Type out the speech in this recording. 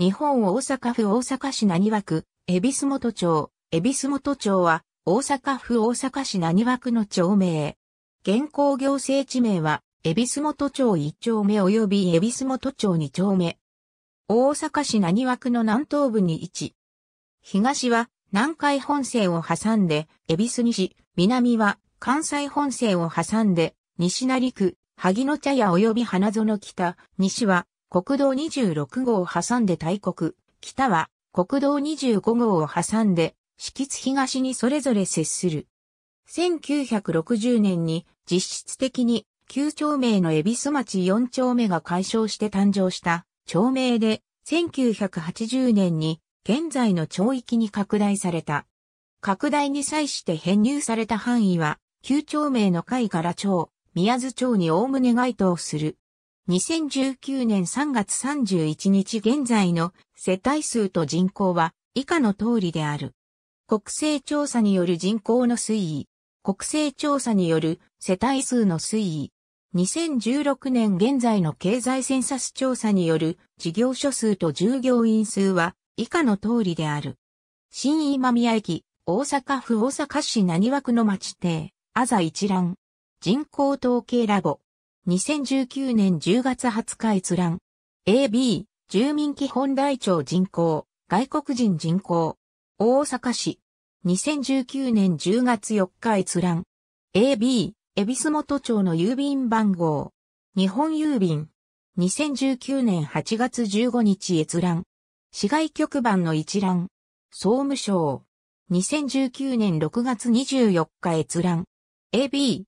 日本大阪府大阪市浪和区、恵比寿元町、恵比寿元町は、大阪府大阪市浪和区の町名。現行行政地名は、恵比寿元町一丁目及び恵比寿元町二丁目。大阪市浪和区の南東部に位置。東は、南海本線を挟んで、恵比寿西、南は、関西本線を挟んで、西成区、萩野茶屋及び花園北、西は、国道26号を挟んで大国、北は国道25号を挟んで、敷津東にそれぞれ接する。1960年に実質的に旧町名の恵比寿町4丁目が解消して誕生した町名で、1980年に現在の町域に拡大された。拡大に際して編入された範囲は、旧町名のか柄町、宮津町に概ね該当する。2019年3月31日現在の世帯数と人口は以下の通りである。国勢調査による人口の推移。国勢調査による世帯数の推移。2016年現在の経済センサス調査による事業所数と従業員数は以下の通りである。新今宮駅、大阪府大阪市何枠の町邸、あざ一覧。人口統計ラボ。2019年10月20日閲覧。AB、住民基本台帳人口、外国人人口。大阪市。2019年10月4日閲覧。AB、恵比寿元町の郵便番号。日本郵便。2019年8月15日閲覧。市外局番の一覧。総務省。2019年6月24日閲覧。AB、